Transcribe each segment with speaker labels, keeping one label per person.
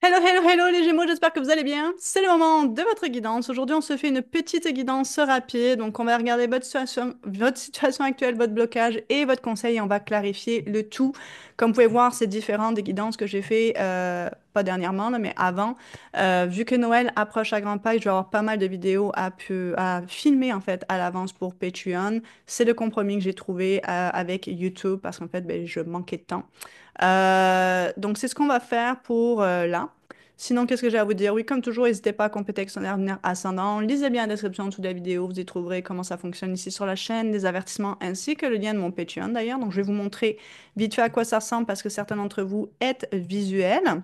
Speaker 1: Hello, hello, hello les Gémeaux, j'espère que vous allez bien. C'est le moment de votre guidance. Aujourd'hui, on se fait une petite guidance rapide. Donc, on va regarder votre situation, votre situation actuelle, votre blocage et votre conseil. on va clarifier le tout. Comme vous pouvez voir, c'est différent des guidances que j'ai fait euh, dernièrement, mais avant, euh, vu que Noël approche à grands pas je vais avoir pas mal de vidéos à, pu, à filmer en fait à l'avance pour Patreon, c'est le compromis que j'ai trouvé euh, avec YouTube parce qu'en fait, ben, je manquais de temps. Euh, donc, c'est ce qu'on va faire pour là. Sinon, qu'est-ce que j'ai à vous dire Oui, comme toujours, n'hésitez pas à compléter avec son avenir ascendant. Lisez bien la description en dessous de la vidéo, vous y trouverez comment ça fonctionne ici sur la chaîne, des avertissements ainsi que le lien de mon Patreon d'ailleurs. Donc, je vais vous montrer vite fait à quoi ça ressemble parce que certains d'entre vous êtes visuels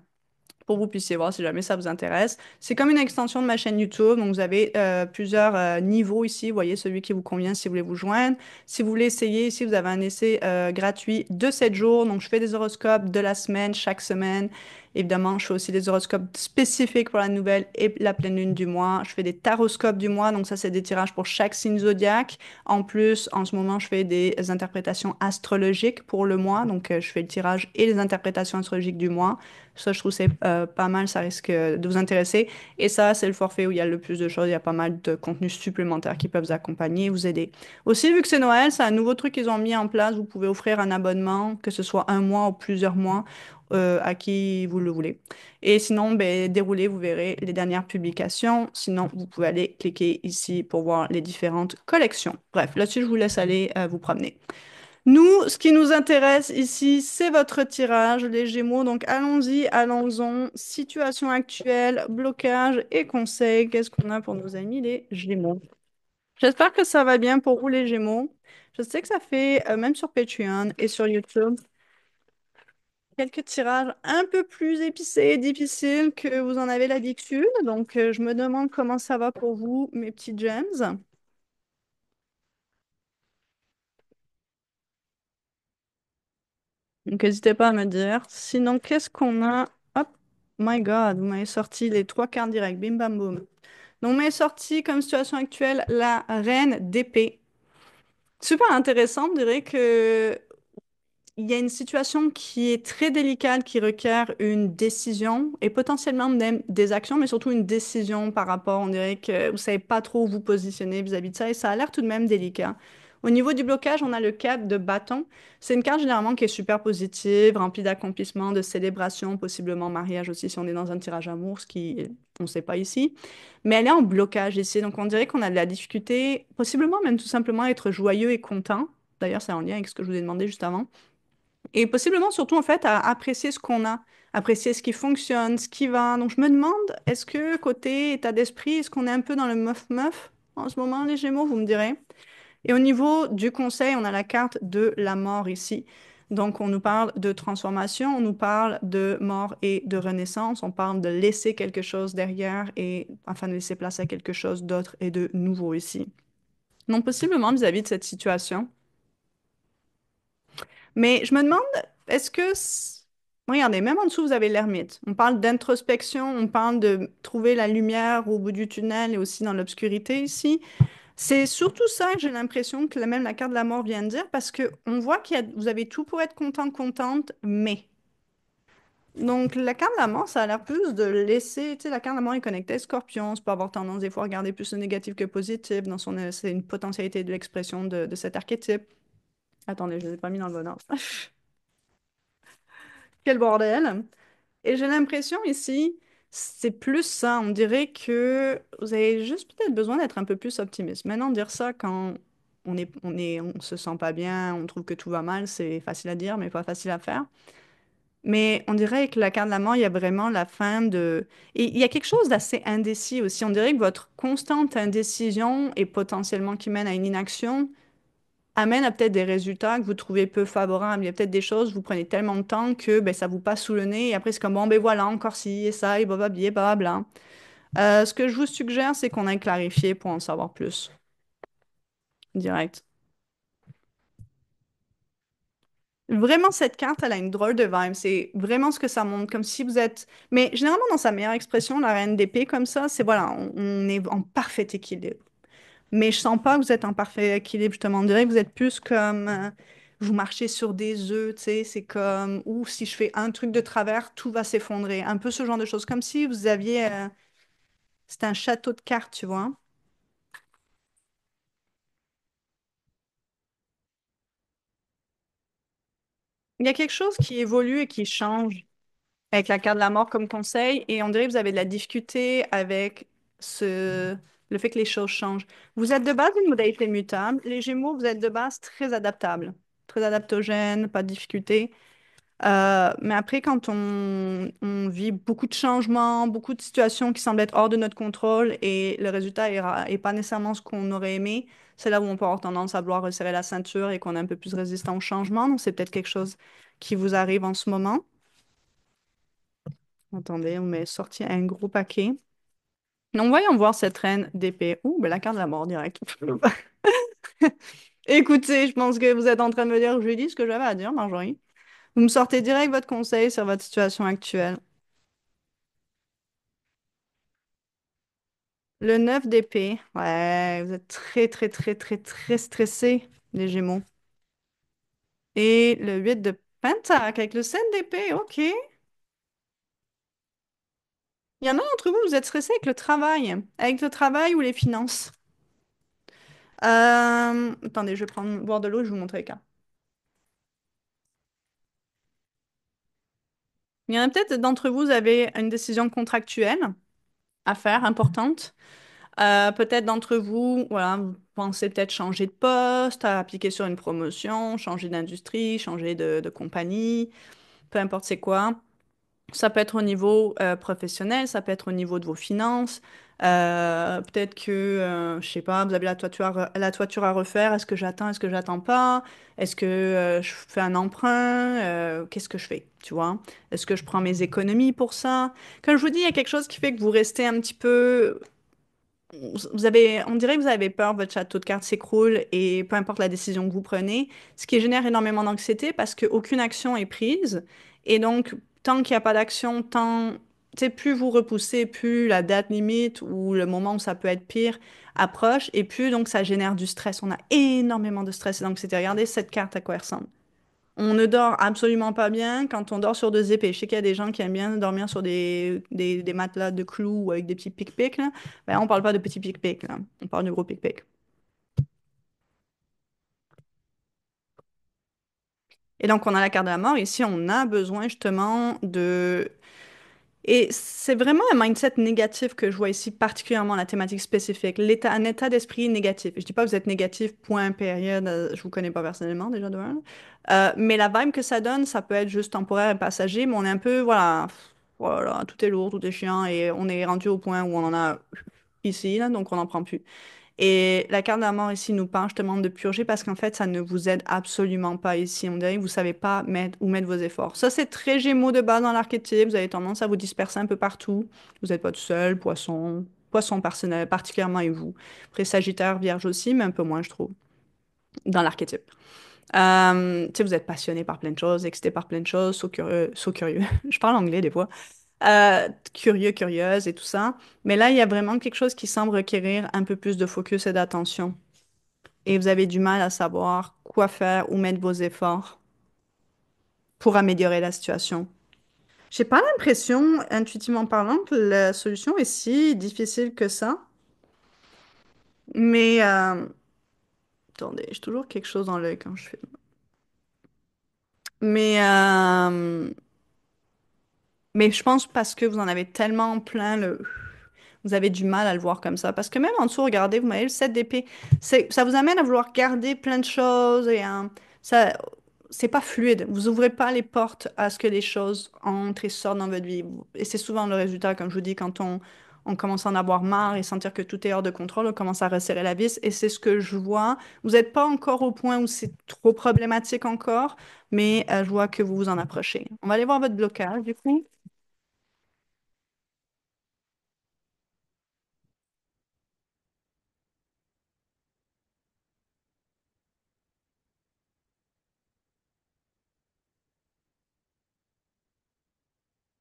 Speaker 1: pour que vous puissiez voir si jamais ça vous intéresse. C'est comme une extension de ma chaîne YouTube, donc vous avez euh, plusieurs euh, niveaux ici. Vous voyez celui qui vous convient si vous voulez vous joindre. Si vous voulez essayer, ici vous avez un essai euh, gratuit de 7 jours. Donc je fais des horoscopes de la semaine, chaque semaine. Évidemment, je fais aussi des horoscopes spécifiques pour la nouvelle et la pleine lune du mois. Je fais des taroscopes du mois, donc ça c'est des tirages pour chaque signe zodiaque. En plus, en ce moment, je fais des interprétations astrologiques pour le mois, donc je fais le tirage et les interprétations astrologiques du mois. Ça, je trouve c'est euh, pas mal, ça risque de vous intéresser. Et ça, c'est le forfait où il y a le plus de choses, il y a pas mal de contenus supplémentaires qui peuvent vous accompagner vous aider. Aussi, vu que c'est Noël, c'est un nouveau truc qu'ils ont mis en place. Vous pouvez offrir un abonnement, que ce soit un mois ou plusieurs mois, euh, à qui vous le voulez. Et sinon, ben, déroulez, vous verrez les dernières publications. Sinon, vous pouvez aller cliquer ici pour voir les différentes collections. Bref, là-dessus, je vous laisse aller euh, vous promener. Nous, ce qui nous intéresse ici, c'est votre tirage, les Gémeaux. Donc allons-y, allons-en. Situation actuelle, blocage et conseils. Qu'est-ce qu'on a pour nos amis les Gémeaux J'espère que ça va bien pour vous les Gémeaux. Je sais que ça fait, euh, même sur Patreon et sur YouTube, quelques tirages un peu plus épicés et difficiles que vous en avez l'habitude. Donc euh, je me demande comment ça va pour vous, mes petits Gems Donc, n'hésitez pas à me dire. Sinon, qu'est-ce qu'on a? Hop, my God, vous m'avez sorti les trois quarts directs. Bim, bam, boum. Donc, vous m'avez sorti comme situation actuelle la reine d'épée. Super intéressant, on dirait que il y a une situation qui est très délicate, qui requiert une décision et potentiellement même des actions, mais surtout une décision par rapport, on dirait que vous savez pas trop où vous positionner vis-à-vis de ça et ça a l'air tout de même délicat. Au niveau du blocage, on a le cap de bâton. C'est une carte généralement qui est super positive, remplie d'accomplissements, de célébrations, possiblement mariage aussi si on est dans un tirage amour, ce qui on ne sait pas ici. Mais elle est en blocage ici, donc on dirait qu'on a de la difficulté, possiblement même tout simplement être joyeux et content. D'ailleurs, c'est en lien avec ce que je vous ai demandé juste avant. Et possiblement surtout en fait à apprécier ce qu'on a apprécier ce qui fonctionne, ce qui va. Donc je me demande, est-ce que côté état d'esprit, est-ce qu'on est un peu dans le meuf-meuf en ce moment, les Gémeaux, vous me direz et au niveau du conseil, on a la carte de la mort ici. Donc, on nous parle de transformation, on nous parle de mort et de renaissance, on parle de laisser quelque chose derrière et afin de laisser place à quelque chose d'autre et de nouveau ici. Non possiblement vis-à-vis de cette situation. Mais je me demande, est-ce que... Regardez, même en dessous, vous avez l'ermite. On parle d'introspection, on parle de trouver la lumière au bout du tunnel et aussi dans l'obscurité ici. C'est surtout ça que j'ai l'impression que même la carte de la mort vient de dire, parce que on voit que vous avez tout pour être content, contente, mais. Donc, la carte de la mort, ça a l'air plus de laisser. Tu sais, la carte de la mort est connectée scorpion. Ça peut avoir tendance, des fois, à regarder plus le négatif que positif. Dans son, c'est une potentialité de l'expression de, de, cet archétype. Attendez, je ne pas mis dans le bon ordre. Quel bordel! Et j'ai l'impression ici c'est plus ça, on dirait que vous avez juste peut-être besoin d'être un peu plus optimiste. Maintenant, dire ça quand on est, se sent pas bien, on trouve que tout va mal, c'est facile à dire, mais pas facile à faire. Mais on dirait que la carte de la mort, il y a vraiment la fin de... Et il y a quelque chose d'assez indécis aussi. On dirait que votre constante indécision est potentiellement qui mène à une inaction, amène à peut-être des résultats que vous trouvez peu favorables. Il y a peut-être des choses, vous prenez tellement de temps que ben, ça vous passe sous le nez. Et après, c'est comme, bon, ben voilà, encore ci et ça, et blablabla, et euh, ce que je vous suggère, c'est qu'on aille clarifier pour en savoir plus. Direct. Vraiment, cette carte, elle a une drôle de vibe. C'est vraiment ce que ça montre, comme si vous êtes... Mais généralement, dans sa meilleure expression, la reine d'épée, comme ça, c'est voilà, on est en parfait équilibre. Mais je sens pas que vous êtes en parfait équilibre, justement. On dirait que vous êtes plus comme euh, vous marchez sur des œufs, tu sais, c'est comme, ou si je fais un truc de travers, tout va s'effondrer. Un peu ce genre de choses, comme si vous aviez, euh, c'est un château de cartes, tu vois. Il y a quelque chose qui évolue et qui change avec la carte de la mort comme conseil, et on dirait que vous avez de la difficulté avec ce le fait que les choses changent. Vous êtes de base une modalité mutable. Les Gémeaux, vous êtes de base très adaptable, très adaptogène, pas de difficulté. Euh, mais après, quand on, vit beaucoup de changements, beaucoup de situations qui semblent être hors de notre contrôle et le résultat n'est pas nécessairement ce qu'on aurait aimé, c'est là où on peut avoir tendance à vouloir resserrer la ceinture et qu'on est un peu plus résistant au changement. Donc, c'est peut-être quelque chose qui vous arrive en ce moment. Attendez, on met sorti un gros paquet. Non, voyons voir cette reine d'épée. Ouh, ben, la carte de la mort direct. Écoutez, je pense que vous êtes en train de me dire je j'ai ce que j'avais à dire, Marjorie. Vous me sortez direct votre conseil sur votre situation actuelle. Le 9 d'épée. Ouais, vous êtes très, très, très, très, très stressé, les Gémeaux. Et le 8 de Pentacle avec le 7 d'épée. OK. Il y en a d'entre vous, vous êtes stressé avec le travail, avec le travail ou les finances. Euh, attendez, je vais prendre, boire de l'eau, je vais vous montrer les cas. Il y en a peut-être d'entre vous, vous avez une décision contractuelle à faire, importante. Euh, peut-être d'entre vous, voilà, vous pensez peut-être changer de poste, appliquer sur une promotion, changer d'industrie, changer de, de compagnie, peu importe c'est quoi. Ça peut être au niveau euh, professionnel, ça peut être au niveau de vos finances. Euh, peut-être que, je euh, je sais pas, vous avez la toiture à, la toiture à refaire. Est-ce que j'attends, est-ce que j'attends pas? Est-ce que je fais un emprunt? qu'est-ce que je fais? Tu vois? Est-ce que je prends mes économies pour ça? Comme je vous dis, il y a quelque chose qui fait que vous restez un petit peu. Vous avez, on dirait que vous avez peur, votre château de cartes s'écroule et peu importe la décision que vous prenez, ce qui génère énormément d'anxiété parce qu'aucune action est prise. Et donc, tant qu'il n'y a pas d'action, tant c'est plus vous repoussez, plus la date limite ou le moment où ça peut être pire approche, et plus donc ça génère du stress. On a énormément de stress et d'anxiété. Regardez cette carte à quoi elle ressemble. On ne dort absolument pas bien quand on dort sur deux épées. Je sais qu'il y a des gens qui aiment bien dormir sur des, des, matelas de clous ou avec des petits pic-pics. Ben, on ne parle pas de petits pic-pics, on parle de gros pic-pics. Et donc, on a la carte de la mort. Ici, on a besoin justement de... Et c'est vraiment un mindset négatif que je vois ici, particulièrement la thématique spécifique. L'état, un état d'esprit négatif. Je dis pas vous êtes négatif, point, période. Euh, je vous connais pas personnellement, déjà de euh, mais la vibe que ça donne, ça peut être juste temporaire et passager, mais on est un peu, voilà, voilà, tout est lourd, tout est chiant, et on est rendu au point où on en a ici, là, donc on n'en prend plus. Et la carte de ici nous parle justement de purger parce qu'en fait, ça ne vous aide absolument pas ici. On dirait que vous ne savez pas mettre, où mettre vos efforts. Ça, c'est très gémeaux de base dans l'archétype. Vous avez tendance à vous disperser un peu partout. Vous n'êtes pas tout seul, poisson, poisson personnel, particulièrement et vous. Près sagittaire, vierge aussi, mais un peu moins, je trouve, dans l'archétype. Euh, vous êtes passionné par plein de choses, excité par plein de choses, so curieux, so curieux. je parle anglais des fois. Euh, curieux, curieuse et tout ça. Mais là, il y a vraiment quelque chose qui semble requérir un peu plus de focus et d'attention. Et vous avez du mal à savoir quoi faire ou mettre vos efforts pour améliorer la situation. J'ai pas l'impression, intuitivement parlant, que la solution est si difficile que ça. Mais euh, attendez, j'ai toujours quelque chose dans l'œil quand je filme. Mais euh, mais je pense parce que vous en avez tellement plein le vous avez du mal à le voir comme ça. Parce que même en dessous, regardez, vous voyez le 7 d'épée, ça vous amène à vouloir garder plein de choses et ça, c'est pas fluide. Vous ouvrez pas les portes à ce que les choses entrent et sortent dans votre vie. Et c'est souvent le résultat, comme je vous dis, quand on, commence à en avoir marre et sentir que tout est hors de contrôle, on commence à resserrer la vis. Et c'est ce que je vois. Vous n'êtes pas encore au point où c'est trop problématique encore, mais euh, je vois que vous vous en approchez. On va aller voir votre blocage, du coup.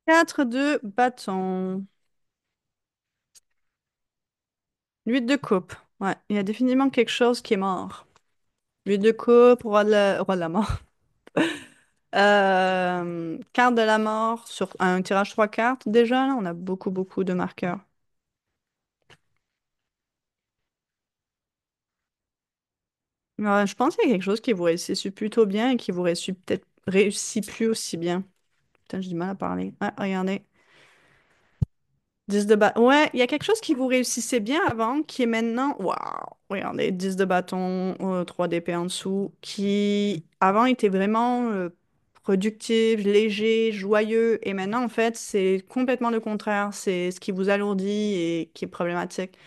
Speaker 1: 4 de bâton. 8 de coupe. Ouais, il y a définitivement quelque chose qui est mort. 8 de coupe, roi de la, la mort. carte euh, de la mort sur un tirage 3 cartes. Déjà, là, on a beaucoup, beaucoup de marqueurs. je pense qu'il y a quelque chose qui vous réussit plutôt bien et qui vous réussit peut-être réussit plus aussi bien j'ai du mal à parler. Ah, regardez. 10 de bâton. Ouais, il y a quelque chose qui vous réussissait bien avant, qui est maintenant. Waouh! Regardez, 10 de bâton, 3 euh, d'épée en dessous, qui avant était vraiment euh, productif, léger, joyeux, et maintenant, en fait, c'est complètement le contraire. C'est ce qui vous alourdit et qui est problématique.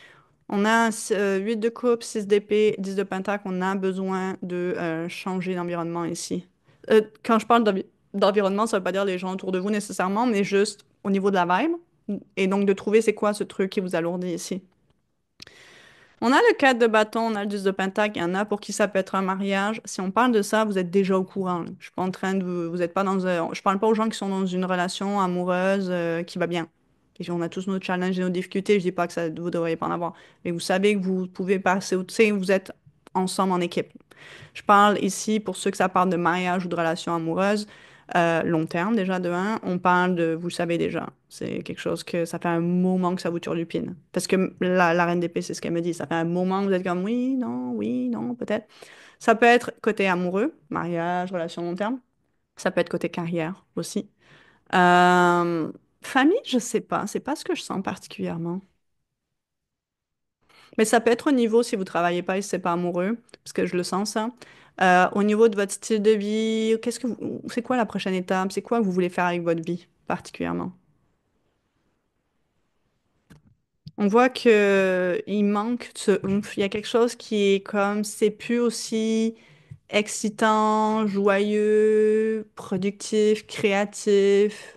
Speaker 1: On a 8 euh, de coupe, 6 d'épée, 10 de pentacle. On a besoin de changer d'environnement ici. quand je parle d'environnement d'environnement, ça ne veut pas dire les gens autour de vous nécessairement, mais juste au niveau de la vibe. Et donc de trouver c'est quoi ce truc qui vous alourdit ici. On a le 4 de bâton, on a le 10 de pentacle, il y en a pour qui ça peut être un mariage. Si on parle de ça, vous êtes déjà au courant. Je suis pas en train de vous, êtes pas dans je parle pas aux gens qui sont dans une relation amoureuse euh, qui va bien. Et on a tous nos challenges et nos difficultés, je dis pas que ça, vous devriez pas en avoir, mais vous savez que vous pouvez passer au vous êtes ensemble en équipe. Je parle ici pour ceux que ça parle de mariage ou de relation amoureuse, euh, long terme déjà de 1. On parle de, vous savez déjà, c'est quelque chose que ça fait un moment que ça vous pin. Parce que la, la reine d'épée, c'est ce qu'elle me dit, ça fait un moment que vous êtes comme oui, non, oui, non, peut-être. Ça peut être côté amoureux, mariage, relation long terme. Ça peut être côté carrière aussi. Euh, famille, je sais pas, c'est pas ce que je sens particulièrement. Mais ça peut être au niveau si vous travaillez pas et c'est pas amoureux, parce que je le sens ça. Euh, au niveau de votre style de vie, qu'est-ce que c'est quoi la prochaine étape? C'est quoi que vous voulez faire avec votre vie particulièrement? On voit que il manque ce oomph. Il y a quelque chose qui est comme c'est plus aussi excitant, joyeux, productif, créatif.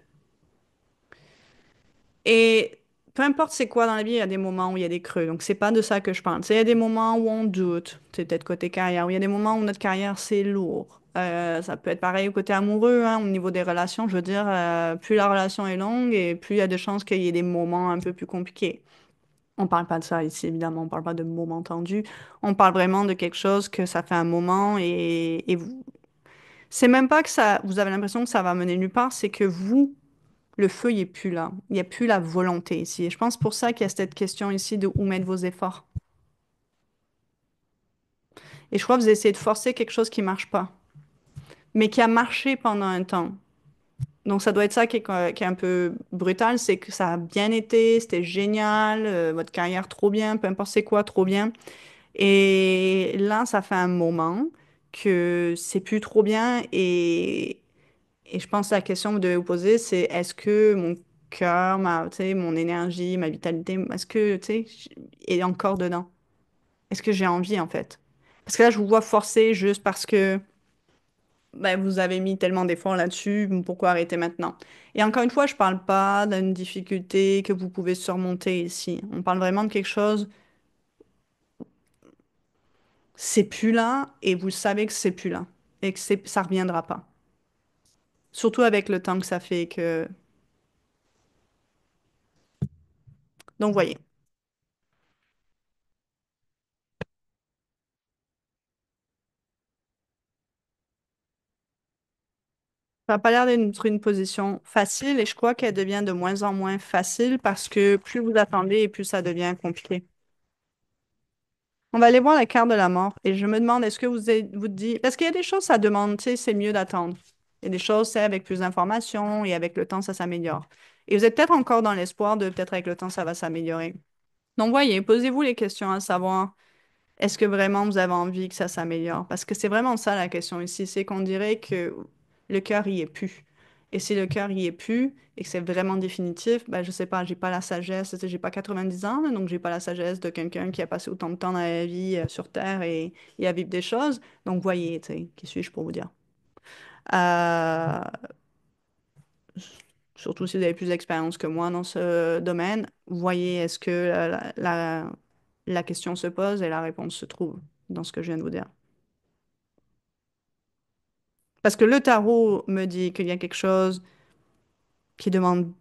Speaker 1: Et peu importe c'est quoi dans la vie, il y a des moments où il y a des creux. Donc, c'est pas de ça que je parle. Il y a des moments où on doute, c'est peut-être côté carrière, où il y a des moments où notre carrière, c'est lourd. Euh, ça peut être pareil côté amoureux, hein, au niveau des relations. Je veux dire, euh, plus la relation est longue et plus il y a de chances qu'il y ait des moments un peu plus compliqués. On parle pas de ça ici, évidemment, on parle pas de moments tendus. On parle vraiment de quelque chose que ça fait un moment et, et vous. C'est même pas que ça, vous avez l'impression que ça va mener nulle part, c'est que vous, le feu, il n'est plus là. Il n'y a plus la volonté ici. Et je pense pour ça qu'il y a cette question ici de où mettre vos efforts. Et je crois que vous essayez de forcer quelque chose qui ne marche pas, mais qui a marché pendant un temps. Donc, ça doit être ça qui est, un peu brutal, c'est que ça a bien été, c'était génial, euh, votre carrière trop bien, peu importe c'est quoi, trop bien. Et là, ça fait un moment que c'est plus trop bien et et je pense que la question que vous devez vous poser, c'est est-ce que mon cœur, ma, mon énergie, ma vitalité, est-ce que tu est encore dedans Est-ce que j'ai envie en fait Parce que là, je vous vois forcer juste parce que ben, vous avez mis tellement d'efforts là-dessus, pourquoi arrêter maintenant Et encore une fois, je ne parle pas d'une difficulté que vous pouvez surmonter ici. On parle vraiment de quelque chose. C'est plus là et vous savez que c'est plus là et que ça reviendra pas. Surtout avec le temps que ça fait que. Donc, voyez. Ça n'a pas l'air d'être une position facile et je crois qu'elle devient de moins en moins facile parce que plus vous attendez et plus ça devient compliqué. On va aller voir la carte de la mort et je me demande, est-ce que vous vous dites, parce qu'il y a des choses, à demander c'est mieux d'attendre. Il y a des choses, c'est avec plus d'informations et avec le temps, ça s'améliore. Et vous êtes peut-être encore dans l'espoir de peut-être avec le temps, ça va s'améliorer. Donc, voyez, posez-vous les questions à savoir est-ce que vraiment vous avez envie que ça s'améliore? Parce que c'est vraiment ça la question ici, c'est qu'on dirait que le cœur y est plus. Et si le cœur y est plus et que c'est vraiment définitif, ben je sais pas, j'ai pas la sagesse, j'ai pas 90 ans, donc j'ai pas la sagesse de quelqu'un qui a passé autant de temps dans la vie euh, sur Terre et, et, à vivre des choses. Donc voyez, qui suis-je pour vous dire? Euh, surtout si vous avez plus d'expérience que moi dans ce domaine, voyez est-ce que la, question se pose et la réponse se trouve dans ce que je viens de vous dire. Parce que le tarot me dit qu'il y a quelque chose qui demande...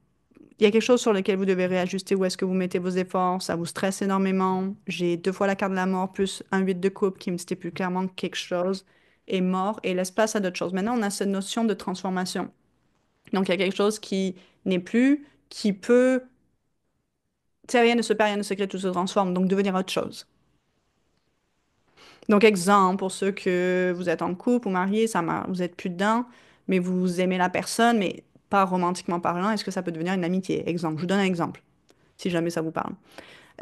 Speaker 1: Il y a quelque chose sur lequel vous devez réajuster où est-ce que vous mettez vos efforts, ça vous stresse énormément. J'ai deux fois la carte de la mort plus un 8 de coupe qui me plus clairement quelque chose est mort et laisse place à d'autres choses. Maintenant, on a cette notion de transformation. Donc, il y a quelque chose qui n'est plus, qui peut... Tu sais, rien ne se perd, rien ne se crée, tout se transforme, donc devenir autre chose. Donc, exemple, pour ceux que vous êtes en couple ou marié, vous êtes plus dedans, mais vous aimez la personne, mais pas romantiquement parlant, est-ce que ça peut devenir une amitié Exemple, je vous donne un exemple, si jamais ça vous parle.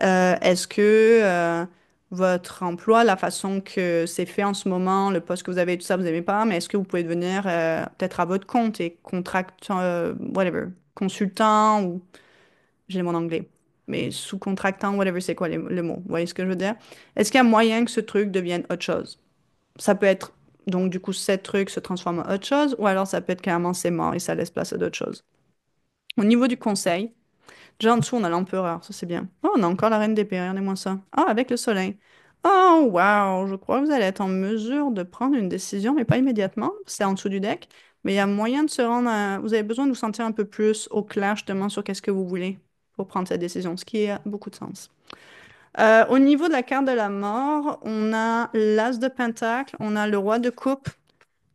Speaker 1: Euh, est-ce que... Euh, votre emploi, la façon que c'est fait en ce moment, le poste que vous avez, tout ça, vous n'aimez pas, mais est-ce que vous pouvez devenir euh, peut-être à votre compte et contract, euh, whatever, consultant ou. J'ai mon anglais. Mais sous-contractant, whatever, c'est quoi le mot Vous voyez ce que je veux dire Est-ce qu'il y a moyen que ce truc devienne autre chose Ça peut être, donc, du coup, ce truc se transforme en autre chose, ou alors ça peut être carrément c'est mort et ça laisse place à d'autres choses. Au niveau du conseil, Déjà en dessous, on a l'empereur, ça c'est bien. Oh, on a encore la reine d'épée, regardez-moi ça. oh, avec le soleil. Oh, waouh, je crois que vous allez être en mesure de prendre une décision, mais pas immédiatement, c'est en dessous du deck. Mais il y a moyen de se rendre Vous avez besoin de vous sentir un peu plus au clair justement sur qu'est-ce que vous voulez pour prendre cette décision, ce qui a beaucoup de sens. Euh, au niveau de la carte de la mort, on a l'as de pentacle, on a le roi de coupe,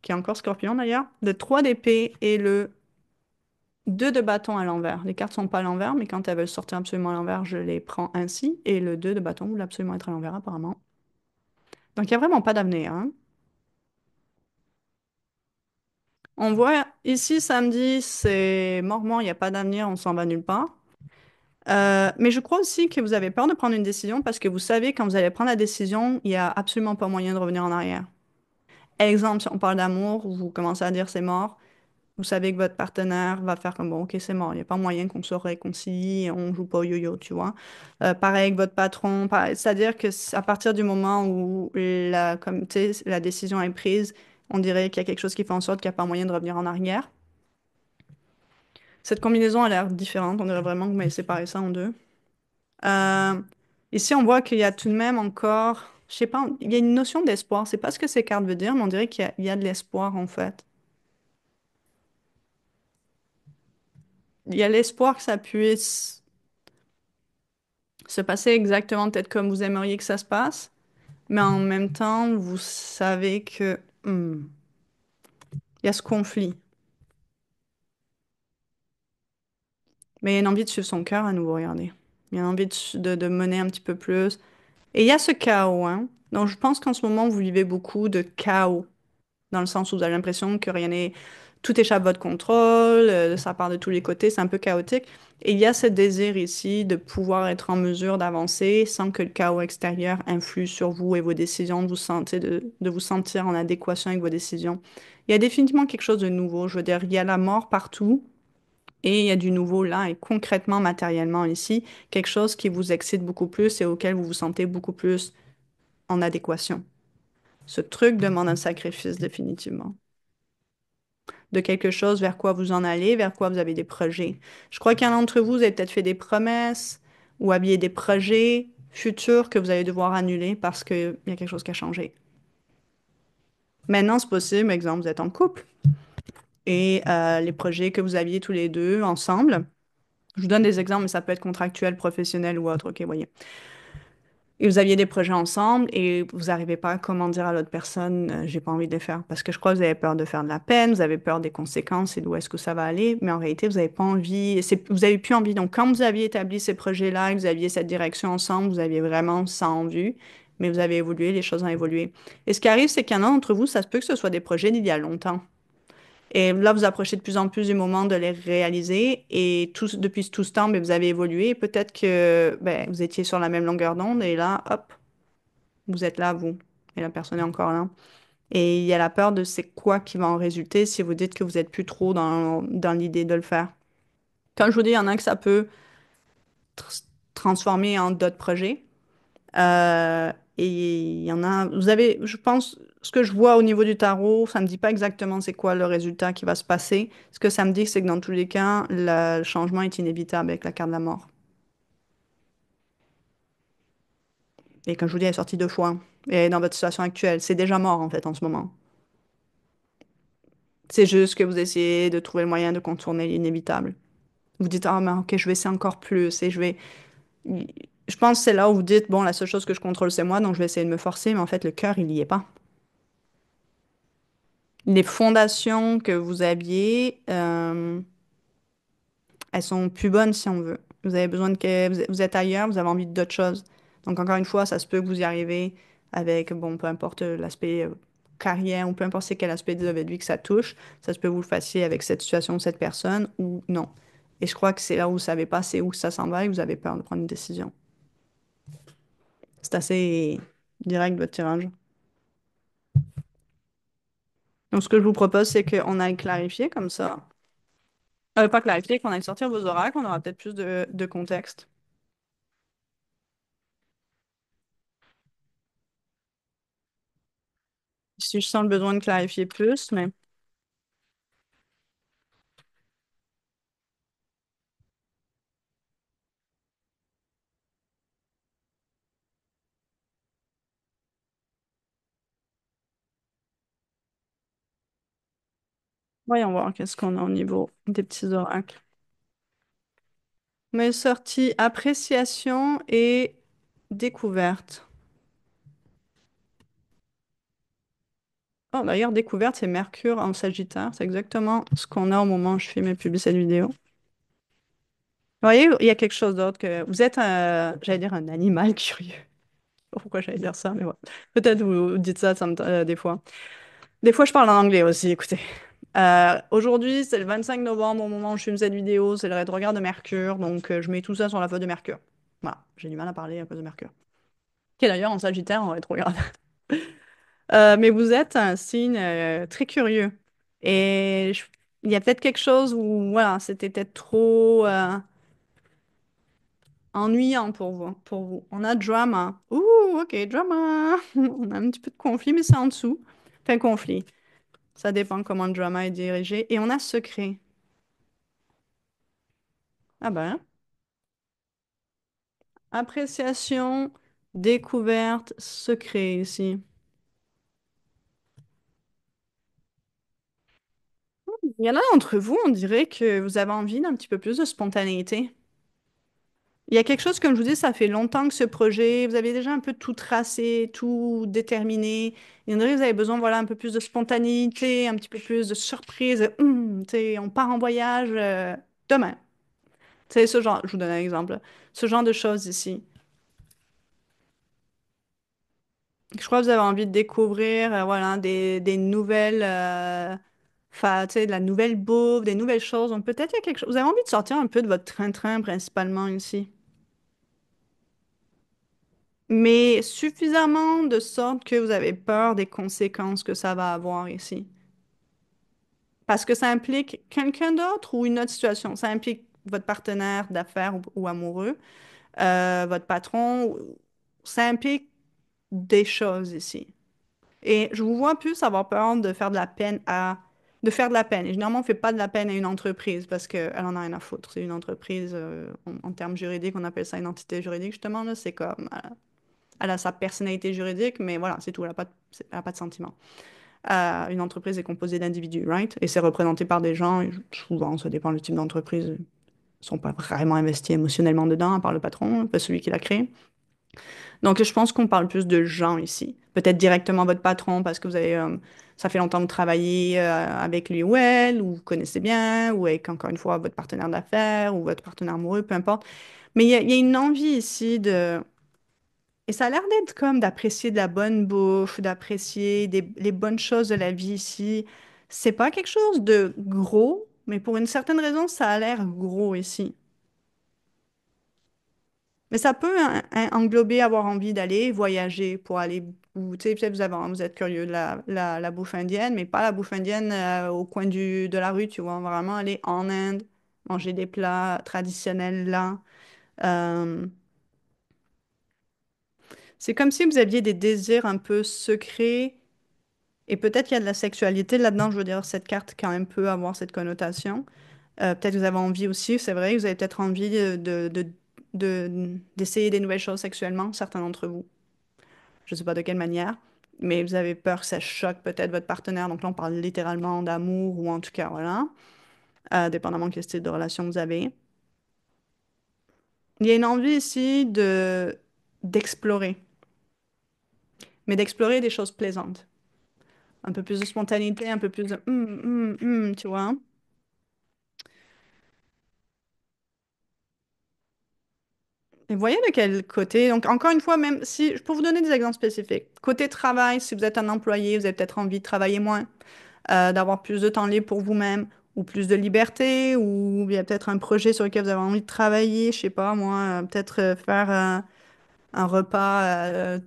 Speaker 1: qui est encore scorpion d'ailleurs, le 3 d'épée et le deux de bâton à l'envers. Les cartes sont pas à l'envers, mais quand elles veulent sortir absolument à l'envers, je les prends ainsi. Et le deux de bâton voulait absolument être à l'envers, apparemment. Donc, il n'y a vraiment pas d'avenir. Hein. On voit ici, samedi, c'est mort-mort, il n'y a pas d'avenir, on s'en va nulle part. Euh, mais je crois aussi que vous avez peur de prendre une décision parce que vous savez, quand vous allez prendre la décision, il n'y a absolument pas moyen de revenir en arrière. Exemple, si on parle d'amour, vous commencez à dire c'est mort, vous savez que votre partenaire va faire comme bon, ok, c'est mort, il n'y a pas moyen qu'on se réconcilie, on joue pas au yo-yo, tu vois. Euh, pareil avec votre patron, c'est-à-dire que à partir du moment où la, comme, la décision est prise, on dirait qu'il y a quelque chose qui fait en sorte qu'il n'y a pas moyen de revenir en arrière. Cette combinaison a l'air différente, on dirait vraiment que mais séparer ça en deux. Euh, ici, on voit qu'il y a tout de même encore, je sais pas, il y a une notion d'espoir. C'est pas ce que ces cartes veulent dire, mais on dirait qu'il y a de l'espoir en fait. il y a l'espoir que ça puisse se passer exactement peut-être comme vous aimeriez que ça se passe, mais en même temps, vous savez que hmm, il y a ce conflit. Mais il y a une envie de suivre son cœur à nouveau, regardez. Il y a une envie de, mener un petit peu plus. Et il y a ce chaos, hein. Donc je pense qu'en ce moment, vous vivez beaucoup de chaos, dans le sens où vous avez l'impression que rien n'est tout échappe à votre contrôle, euh, ça part de tous les côtés, c'est un peu chaotique. Et il y a ce désir ici de pouvoir être en mesure d'avancer sans que le chaos extérieur influe sur vous et vos décisions, de vous, sentir, de, de vous sentir en adéquation avec vos décisions. Il y a définitivement quelque chose de nouveau. Je veux dire, il y a la mort partout, et il y a du nouveau là et concrètement, matériellement ici, quelque chose qui vous excite beaucoup plus et auquel vous vous sentez beaucoup plus en adéquation. Ce truc demande un sacrifice définitivement de quelque chose vers quoi vous en allez, vers quoi vous avez des projets. Je crois qu'un d'entre vous, vous avez peut-être fait des promesses ou habillé des projets futurs que vous allez devoir annuler parce qu'il y a quelque chose qui a changé. Maintenant, c'est possible, exemple, vous êtes en couple et euh, les projets que vous aviez tous les deux ensemble. Je vous donne des exemples, mais ça peut être contractuel, professionnel ou autre, ok, voyez et vous aviez des projets ensemble et vous n'arrivez pas à comment dire à l'autre personne euh, j'ai pas envie de le faire parce que je crois que vous avez peur de faire de la peine, vous avez peur des conséquences et d'où est-ce que ça va aller, mais en réalité vous n'avez pas envie, vous avez plus envie. Donc quand vous aviez établi ces projets-là, et vous aviez cette direction ensemble, vous aviez vraiment ça en vue, mais vous avez évolué, les choses ont évolué. Et ce qui arrive, c'est qu'un y vous, ça se peut que ce soit des projets d'il y a longtemps. Et là, vous approchez de plus en plus du moment de les réaliser. Et depuis tout ce temps, mais vous avez évolué. Peut-être que ben, vous étiez sur la même longueur d'onde et là, hop, vous êtes là, vous. Et la personne est encore là. Et il y a la peur de c'est quoi qui va en résulter si vous dites que vous n'êtes plus trop dans, dans l'idée de le faire. Comme je vous dis, il y en a que ça peut transformer en d'autres projets. Euh, et il y en a, vous avez, je pense, ce que je vois au niveau du tarot, ça ne me dit pas exactement c'est quoi le résultat qui va se passer. Ce que ça me dit, c'est que dans tous les cas, le changement est inévitable avec la carte de la mort. Et quand je vous dis, elle est sortie deux fois. Et dans votre situation actuelle, c'est déjà mort en fait en ce moment. C'est juste que vous essayez de trouver le moyen de contourner l'inévitable. Vous dites, ah, mais ok, je vais essayer encore plus et je vais. Je pense que c'est là où vous dites, bon, la seule chose que je contrôle, c'est moi, donc je vais essayer de me forcer, mais en fait, le cœur, il n'y est pas. Les fondations que vous aviez, euh, elles sont plus bonnes si on veut. Vous avez besoin de que vous êtes ailleurs, vous avez envie d'autres choses. Donc encore une fois, ça se peut que vous y arrivez avec bon, peu importe l'aspect euh, carrière ou peu importe quel aspect de votre vie que ça touche, ça se peut que vous le fassiez avec cette situation, ou cette personne ou non. Et je crois que c'est là où vous savez pas c'est où ça s'en va et vous avez peur de prendre une décision. C'est assez direct votre tirage. Donc, ce que je vous propose, c'est qu'on aille clarifier comme ça. Euh, pas clarifier, qu'on aille sortir vos oracles, on aura peut-être plus de, de contexte. Si je sens le besoin de clarifier plus, mais. Voyons voir qu'est-ce qu'on a au niveau des petits oracles. Mes sortie appréciation et découverte. Oh, d'ailleurs, découverte, c'est Mercure en Sagittaire. C'est exactement ce qu'on a au moment où je fais mes publie cette vidéo. Vous voyez, il y a quelque chose d'autre que. Vous êtes, un, j'allais dire, un animal curieux. Pourquoi j'allais dire ça, mais voilà. Peut-être vous dites ça, euh, des fois. Des fois, je parle en anglais aussi, écoutez. Euh, aujourd'hui, c'est le 25 novembre, au moment où je filme cette vidéo, c'est le rétrograde de Mercure, donc euh, je mets tout ça sur la feuille de Mercure. Voilà, j'ai du mal à parler à cause de Mercure. Qui est d'ailleurs en Sagittaire en rétrograde. Euh, mais vous êtes un signe très curieux. Et il y a peut-être quelque chose où, voilà, c'était peut-être trop ennuyant pour vous, pour vous. On a drama. Ouh, ok, drama. On a un petit peu de conflit, mais c'est en dessous. Enfin, conflit. Ça dépend comment le drama est dirigé. Et on a secret. Ah ben. Appréciation, découverte, secret ici. Il y en a d'entre vous, on dirait que vous avez envie d'un petit peu plus de spontanéité. Il y a quelque chose, comme je vous dis, ça fait longtemps que ce projet, vous avez déjà un peu tout tracé, tout déterminé. Il y en a, vous avez besoin, voilà, un peu plus de spontanéité, un petit peu plus de surprise. Hum, on part en voyage euh, demain. demain. C'est ce genre, je vous donne un exemple, ce genre de choses ici. Je crois que vous avez envie de découvrir, euh, voilà, des, nouvelles, euh, tu sais, de la nouvelle bouffe, des nouvelles choses. Donc peut-être il y a quelque chose. Vous avez envie de sortir un peu de votre train-train principalement ici mais suffisamment de sorte que vous avez peur des conséquences que ça va avoir ici. Parce que ça implique quelqu'un d'autre ou une autre situation. Ça implique votre partenaire d'affaires ou, amoureux, euh, votre patron. Ça implique des choses ici. Et je vous vois plus avoir peur de faire de la peine à de faire de la peine. Et généralement, on ne fait pas de la peine à une entreprise parce qu'elle en a rien à foutre. C'est une entreprise, euh, en, termes juridiques, on appelle ça une entité juridique, justement. C'est comme, euh, elle a sa personnalité juridique, mais voilà, c'est tout, elle n'a pas, de sentiment. Euh, une entreprise est composée d'individus, right? Et c'est représenté par des gens, souvent, ça dépend du type d'entreprise, ils ne sont pas vraiment investis émotionnellement dedans, à part le patron, pas celui qui l'a créé. Donc, je pense qu'on parle plus de gens ici. Peut-être directement votre patron parce que vous avez, euh, ça fait longtemps que vous travaillez euh, avec lui ou elle, ou vous connaissez bien, ou avec encore une fois votre partenaire d'affaires ou votre partenaire amoureux, peu importe. Mais il y, a une envie ici de, et ça a l'air d'être comme d'apprécier de la bonne bouffe, d'apprécier les bonnes choses de la vie ici. C'est pas quelque chose de gros, mais pour une certaine raison, ça a l'air gros ici. Mais ça peut englober avoir envie d'aller voyager pour aller tu sais, peut-être vous vous êtes curieux de la, bouffe indienne, mais pas la bouffe indienne euh, au coin du, de la rue, tu vois, vraiment aller en Inde, manger des plats traditionnels là. Euh, c'est comme si vous aviez des désirs un peu secrets et peut-être qu'il y a de la sexualité là-dedans. Je veux dire, cette carte quand même peut avoir cette connotation. Euh, peut-être que vous avez envie aussi, c'est vrai, vous avez peut-être envie euh, de, d'essayer des nouvelles choses sexuellement, certains d'entre vous. Je ne sais pas de quelle manière, mais vous avez peur que ça choque peut-être votre partenaire. Donc là, on parle littéralement d'amour ou en tout cas, voilà, euh, dépendamment quel type de relation vous avez. Il y a une envie ici de, d'explorer mais d'explorer des choses plaisantes. Un peu plus de spontanéité, un peu plus de hum, hum, hum », tu vois. Et voyez de quel côté. Donc, encore une fois, même si je peux vous donner des exemples spécifiques. Côté travail, si vous êtes un employé, vous avez peut-être envie de travailler moins, euh, d'avoir plus de temps libre pour vous-même, ou plus de liberté, ou il y a peut-être un projet sur lequel vous avez envie de travailler, je sais pas, moi, euh, peut-être euh, faire un repas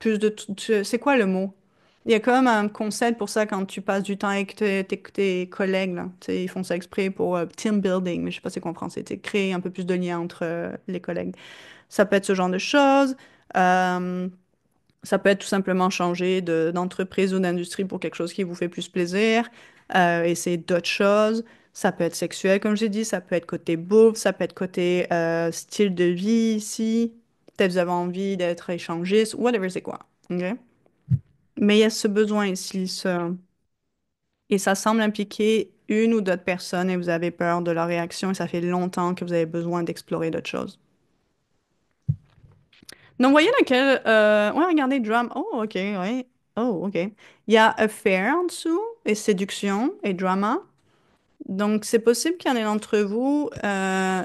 Speaker 1: plus de... C'est quoi le mot? Il y a quand même un concept pour ça quand tu passes du temps avec tes, collègues. Ils font ça exprès pour euh, team building, mais je sais pas si quoi en français. Créer un peu plus de lien entre euh, les collègues. Ça peut être ce genre de choses. Euh, ça peut être tout simplement changer d'entreprise ou d'industrie pour quelque chose qui vous fait plus plaisir. essayer d'autres choses. Ça peut être sexuel, comme j'ai dit. Ça peut être côté beau. Ça peut être côté style de vie ici vous avez envie d'être échangiste, whatever c'est quoi. Mais il y a ce besoin ici. Et ça semble impliquer une ou d'autres personnes et vous avez peur de leur réaction et ça fait longtemps que vous avez besoin d'explorer d'autres choses. Donc, voyez laquelle. Euh... Ouais, regardez, drama. Oh, ok, oui. Oh, ok. Il y a affair en dessous et séduction et drama. Donc, c'est possible qu'il y en ait d'entre vous euh,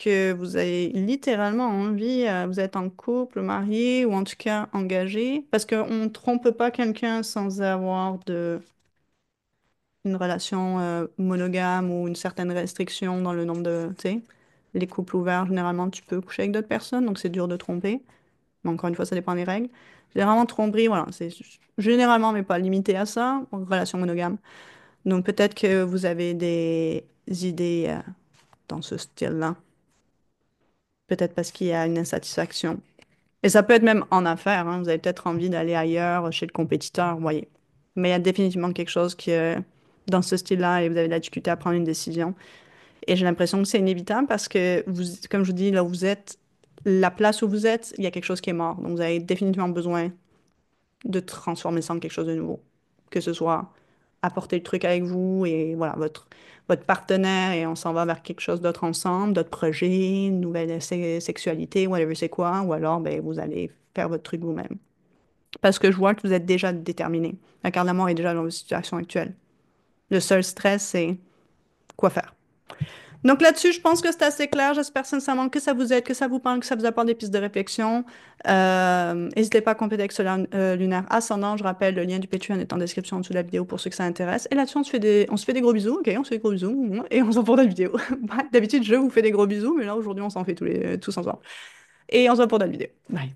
Speaker 1: que vous avez littéralement envie, euh, vous êtes en couple, marié ou en tout cas engagé, parce qu'on ne trompe pas quelqu'un sans avoir de, une relation euh, monogame ou une certaine restriction dans le nombre de, les couples ouverts, généralement tu peux coucher avec d'autres personnes, donc c'est dur de tromper. Mais encore une fois, ça dépend des règles. Généralement, tromperie, voilà, c'est généralement, mais pas limité à ça, relation monogame. Donc peut-être que vous avez des idées euh, dans ce style-là peut-être parce qu'il y a une insatisfaction. Et ça peut être même en affaires, hein. vous avez peut-être envie d'aller ailleurs, chez le compétiteur, vous voyez. Mais il y a définitivement quelque chose qui est dans ce style-là et vous avez de la difficulté à prendre une décision. Et j'ai l'impression que c'est inévitable parce que, comme je vous dis, là où vous êtes, la place où vous êtes, il y a quelque chose qui est mort. Donc vous avez définitivement besoin de transformer ça en quelque chose de nouveau. Que ce soit apporter le truc avec vous et voilà, votre, votre partenaire et on s'en va vers quelque chose d'autre ensemble, d'autres projets, une nouvelle sexualité, ou whatever c'est quoi, ou alors ben, vous allez faire votre truc vous-même. Parce que je vois que vous êtes déjà déterminé. La carte d'amour est déjà dans votre situation actuelle. Le seul stress, c'est quoi faire. Donc là-dessus, je pense que c'est assez clair. J'espère sincèrement que ça vous aide, que ça vous parle, que ça vous apporte des pistes de réflexion. Euh, n'hésitez pas à compléter avec ce euh, lunaire ascendant. Je rappelle, le lien du Patreon est en description en dessous de la vidéo pour ceux que ça intéresse. Et là-dessus, on se fait des, on se fait des gros bisous. Ok, on se fait des gros bisous et on s'en pour la vidéo. Bah, d'habitude, je vous fais des gros bisous, mais là aujourd'hui, on s'en fait tous tous ensemble. Et on se voit pour d'autres vidéos. Bye.